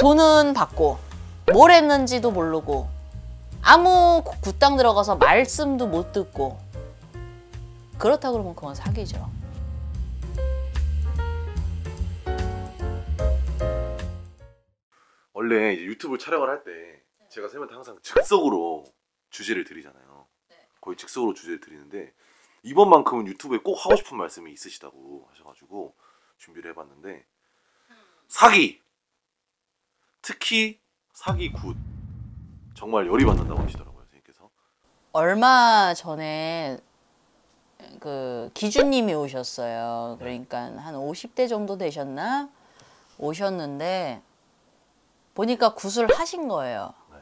돈은 받고 뭘 했는지도 모르고 아무 구땅 들어가서 말씀도 못 듣고 그렇다 그러면 그건 사기죠. 원래 유튜브 촬영을 할 때 제가 세면 항상 즉석으로 주제를 드리잖아요. 네. 거의 즉석으로 주제를 드리는데 이번만큼은 유튜브에 꼭 하고 싶은 말씀이 있으시다고 하셔가지고 준비를 해봤는데 사기! 특히 사기 굿 정말 열이 받는다고 하시더라고요 선생님께서 얼마 전에 그 기준님이 오셨어요. 네. 그러니까 한 50대 정도 되셨나? 오셨는데 보니까 구슬 하신 거예요. 네.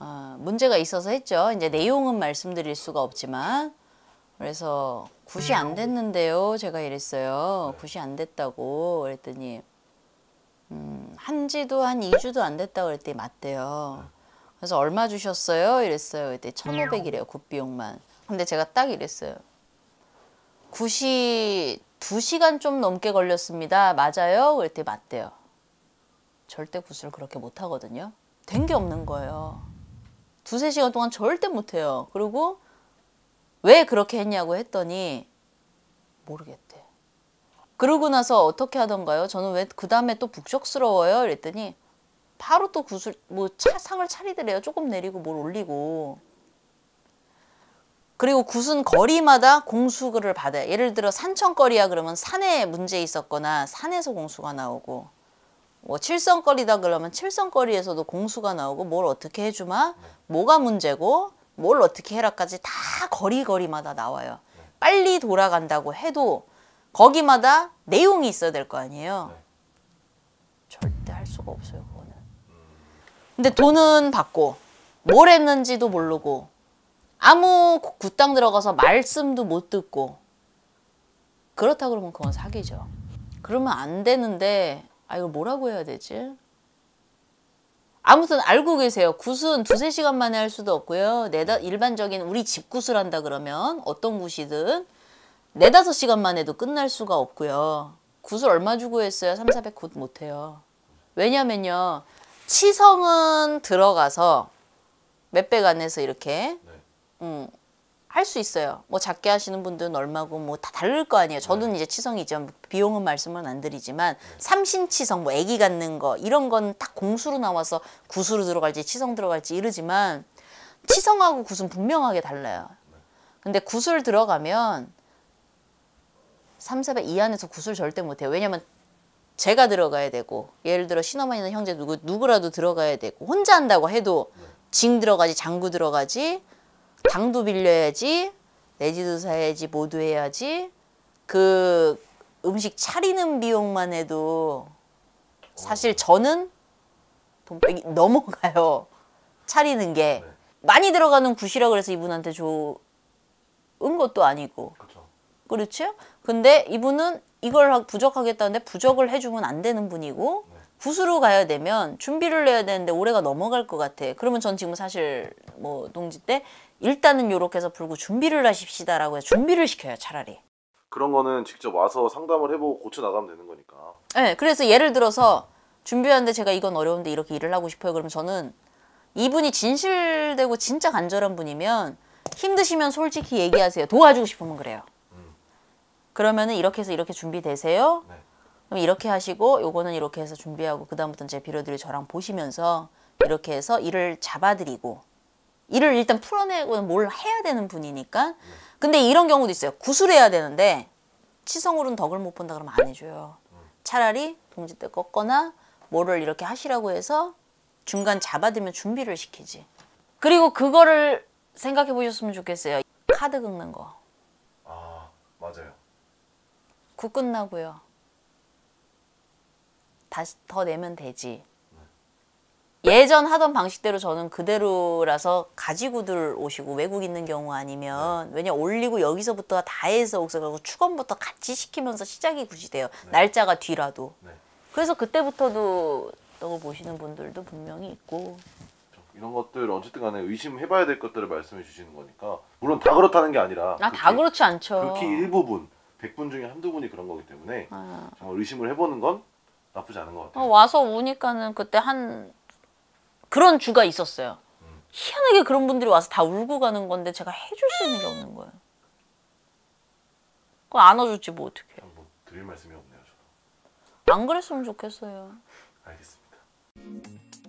아, 문제가 있어서 했죠. 이제 내용은 말씀드릴 수가 없지만 그래서 굿이 안 됐는데요. 제가 이랬어요. 네. 굿이 안 됐다고 그랬더니 음, 한 지도 한 2주도 안 됐다고 그랬더니 맞대요. 그래서 얼마 주셨어요? 이랬어요. 그때 1,500이래요. 굿비용만. 근데 제가 딱 이랬어요. 굿이 2시간 좀 넘게 걸렸습니다. 맞아요? 그랬더니 맞대요. 절대 굿을 그렇게 못하거든요. 된 게 없는 거예요. 두세 시간 동안 절대 못해요. 그리고 왜 그렇게 했냐고 했더니 모르겠대. 그러고 나서 어떻게 하던가요? 저는 왜 그 다음에 또 북적스러워요? 이랬더니 바로 또 구슬 뭐 차, 상을 차리더래요. 조금 내리고 뭘 올리고 그리고 굿은 거리마다 공수를 받아요. 예를 들어 산천거리야 그러면 산에 문제 있었거나 산에서 공수가 나오고 뭐 칠성거리다 그러면 칠성거리에서도 공수가 나오고 뭘 어떻게 해주마 뭐가 문제고 뭘 어떻게 해라까지 다 거리거리마다 나와요. 빨리 돌아간다고 해도 거기마다 내용이 있어야 될 거 아니에요. 네. 절대 할 수가 없어요, 그거는. 근데 돈은 받고 뭘 했는지도 모르고 아무 구땅 들어가서 말씀도 못 듣고 그렇다 그러면 그건 사기죠. 그러면 안 되는데 아 이걸 뭐라고 해야 되지? 아무튼 알고 계세요. 굿은 두세 시간 만에 할 수도 없고요. 내다 일반적인 우리 집 굿을 한다 그러면 어떤 굿이든 네다섯 시간만 해도 끝날 수가 없고요. 구슬 얼마 주고 했어요? 3, 400 곧 못해요. 왜냐면요. 치성은 들어가서 몇백 안에서 이렇게 네. 음, 할수 있어요. 뭐 작게 하시는 분들은 얼마고 뭐 다 다를 거 아니에요. 저는 네. 이제 치성이죠. 뭐 비용은 말씀은 안 드리지만 네. 삼신치성 뭐 애기 갖는 거 이런 건 딱 공수로 나와서 구수로 들어갈지 치성 들어갈지 이러지만 치성하고 구수 분명하게 달라요. 네. 근데 구슬 들어가면 3세배 이안에서 구슬 절대 못해요. 왜냐면 제가 들어가야 되고 예를 들어 신어머니나 형제 누구 누구라도 들어가야 되고 혼자 한다고 해도 징 들어가지 장구 들어가지 당도 빌려야지 내지도 사야지 모두 해야지 그 음식 차리는 비용만 해도 사실 저는 돈빼기 넘어가요 차리는 게 네. 많이 들어가는 굿이라 그래서 이분한테 좋은 것도 아니고 그렇죠? 근데 이분은 이걸 부적하겠다는데 부적을 해주면 안 되는 분이고 구수로 가야 되면 준비를 해야 되는데 올해가 넘어갈 것 같아. 그러면 전 지금 사실 뭐 동지 때 일단은 요렇게 해서 불고 준비를 하십시다라고 해서 준비를 시켜요 차라리. 그런 거는 직접 와서 상담을 해보고 고쳐 나가면 되는 거니까. 네, 그래서 예를 들어서 준비하는데 제가 이건 어려운데 이렇게 일을 하고 싶어요. 그러면 저는 이분이 진실되고 진짜 간절한 분이면 힘드시면 솔직히 얘기하세요. 도와주고 싶으면 그래요. 그러면은 이렇게 해서 이렇게 준비되세요. 네. 그럼 이렇게 하시고 요거는 이렇게 해서 준비하고 그다음부터는 제 비료들이 저랑 보시면서 이렇게 해서 일을 잡아드리고 일을 일단 풀어내고 는뭘 해야 되는 분이니까 네. 근데 이런 경우도 있어요. 구술해야 되는데 치성으로는 덕을 못 본다 그러면 안 해줘요. 음. 차라리 동지대 꺾거나 뭐를 이렇게 하시라고 해서 중간 잡아들면 준비를 시키지. 그리고 그거를 생각해 보셨으면 좋겠어요. 카드 긁는 거. 굿 끝나고요. 다시 더 내면 되지. 예전 하던 방식대로 저는 그대로라서 가지고들 오시고 외국 있는 경우 아니면 네. 왜냐 올리고 여기서부터 다 해서 옥석하고 추건부터 같이 시키면서 시작이 굳이 돼요. 네. 날짜가 뒤라도. 네. 그래서 그때부터도 떡 보시는 분들도 분명히 있고 이런 것들 어쨌든 간에 의심해봐야 될 것들을 말씀해 주시는 거니까 물론 다 그렇다는 게 아니라 아다 그 그렇지 않죠. 극히 그 일부분 100분 중에 한두 분이 그런 거기 때문에 아. 정말 의심을 해보는 건 나쁘지 않은 것 같아요. 어, 와서 우니까는 그때 한 그런 주가 있었어요. 음. 희한하게 그런 분들이 와서 다 울고 가는 건데 제가 해줄 수 있는 게 없는 거예요. 그거 안아줄지 뭐 어떻게? 뭐 드릴 말씀이 없네요. 저도. 안 그랬으면 좋겠어요. 알겠습니다.